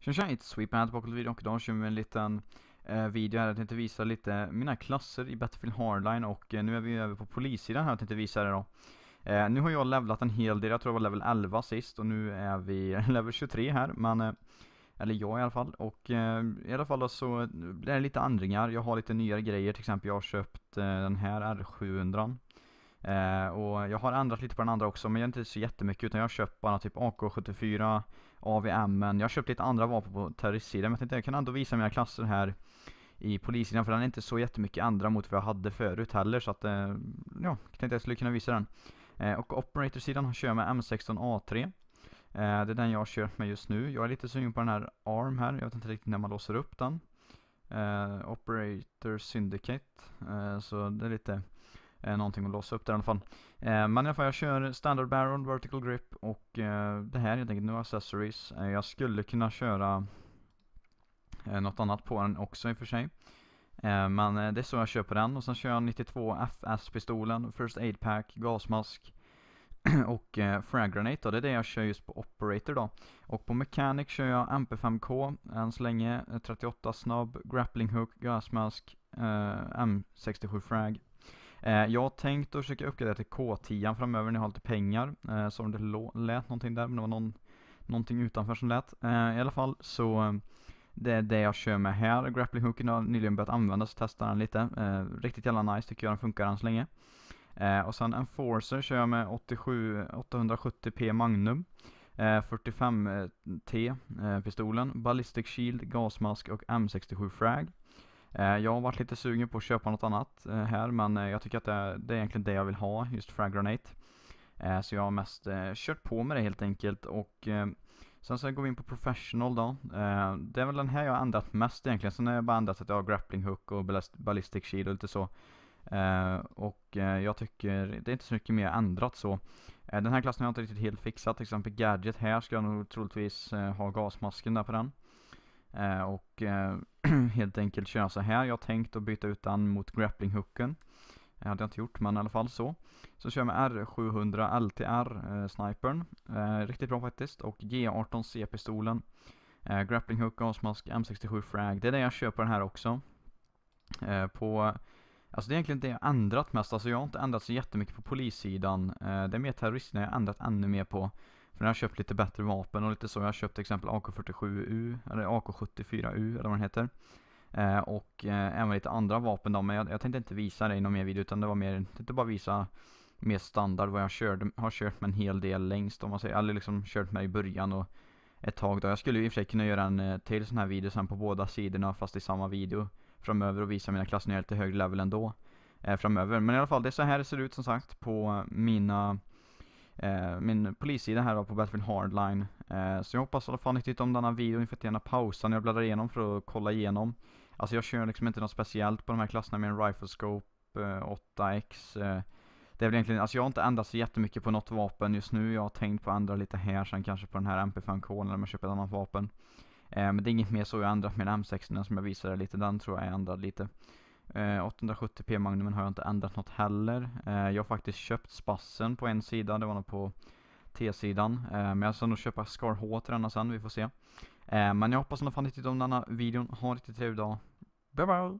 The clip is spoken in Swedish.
Tja tja, it's Sweep här tillbaka till videon och idag kör vi med en liten eh, video här. Jag tänkte visa lite mina klasser i Battlefield Hardline och eh, nu är vi över på polissidan här. Jag tänkte visa det då. Eh, nu har jag levlat en hel del, jag tror jag var level 11 sist och nu är vi level 23 här. Men, eh, eller jag i alla fall. Och eh, i alla fall så eh, det lite ändringar. Jag har lite nyare grejer, till exempel jag har köpt den här R700. Eh, och jag har ändrat lite på den andra också, men jag inte så jättemycket utan jag har köpt bara typ AK74, AVM, jag har köpt lite andra vapen på terroristsidan. Men jag tänkte jag kan ändå visa mina klasser här i polissidan för den är inte så jättemycket andra mot vad jag hade förut heller så att eh, ja, jag tänkte jag skulle kunna visa den. Eh, och operatorsidan kör jag med M16A3. Eh, det är den jag har kört med just nu. Jag är lite sugen på den här ARM här, jag vet inte riktigt när man låser upp den. Eh, operator Syndicate, eh, så det är lite Eh, någonting att låsa upp där i alla fall. Eh, men i alla fall, jag kör standard barrel, vertical grip och eh, det här helt enkelt, no accessories. Eh, jag skulle kunna köra eh, något annat på den också i och för sig. Eh, men eh, det är så jag kör på den och sen kör jag 92 FS-pistolen, First Aid Pack, gasmask och eh, frag granate, då, det är det jag kör just på operator då. Och på mechanic kör jag MP5K än så länge, 38 snabb, grappling hook, gasmask, M67 frag Eh, jag har tänkt att försöka uppgradera till K10 framöver när jag har lite pengar. Eh, som det lät någonting där, men det var någon, någonting utanför som lät. Eh, I alla fall så eh, det är det jag kör med här. Grappling hooken har nyligen börjat användas, testar den lite. riktigt jävla nice tycker jag, den funkar än så länge. och sen Enforcer kör jag med 87, 870p Magnum. 45T-pistolen, Ballistic Shield, gasmask och M67 Frag. Eh, jag har varit lite sugen på att köpa något annat eh, här men eh, jag tycker att det är egentligen det jag vill ha, just frag granate. Så jag har mest kört på med det helt enkelt och sen så går vi in på professional då. Det är väl den här jag har ändrat mest egentligen. Sen har jag bara ändrat att jag har grappling hook och ballistic shield och lite så. Och jag tycker, det är inte så mycket mer ändrat så. Den här klassen har jag inte riktigt helt fixat. Till exempel gadget här ska jag nog troligtvis ha gasmasken där på den. Eh, och eh, helt enkelt köra så här. Jag har tänkt att byta ut den mot grapplinghucken. Det hade jag inte gjort, men i alla fall så. Så kör jag med R700 LTR eh, snipern. Eh, riktigt bra faktiskt. Och G18C-pistolen. Eh, hook, gasmask, M67 frag. Det är det jag köper den här också. Eh, på... Alltså det är egentligen det jag ändrat mest. Alltså jag har inte ändrat så jättemycket på polissidan. Eh, det är mer terroristerna jag har ändrat ännu mer på. För jag har köpt lite bättre vapen och lite så. Jag har köpt till exempel AK47U, eller AK74U eller vad den heter. Eh, och eh, även lite andra vapen då, men jag, jag tänkte inte visa det i någon mer video utan det var mer, jag tänkte bara visa mer standard vad jag körde, har kört med en hel del längst om man säger, eller liksom kört med i början och ett tag då. Jag skulle ju i och för sig kunna göra en eh, till sån här video sen på båda sidorna fast i samma video framöver och visa mina klasser när jag är lite högre level ändå eh, framöver. Men i alla fall, det är så här det ser ut som sagt på eh, mina eh, min polissida här då på Battlefield Hardline. Eh, så jag hoppas i alla fall ni tyckte om denna videon. Ni får gärna pausa när jag bläddrar igenom för att kolla igenom. Alltså jag kör liksom inte något speciellt på de här klasserna med en Riflescope eh, 8X. Eh. det är väl egentligen, alltså jag har inte ändrat så jättemycket på något vapen just nu. Jag har tänkt på att ändra lite här sen kanske på den här MP5K eller om jag köper ett annat vapen. Eh, men det är inget mer så jag har ändrat min M16 som jag visade lite. Den tror jag är ändrad lite. 870p eh, magnumen har jag inte ändrat något heller. Eh, jag har faktiskt köpt spassen på en sida, det var nog på T-sidan. Eh, men jag ska nog köpa Scar H till denna sen, vi får se. Eh, men jag hoppas att ni tyckte om denna videon. Ha en riktigt trevlig dag. Bye bye!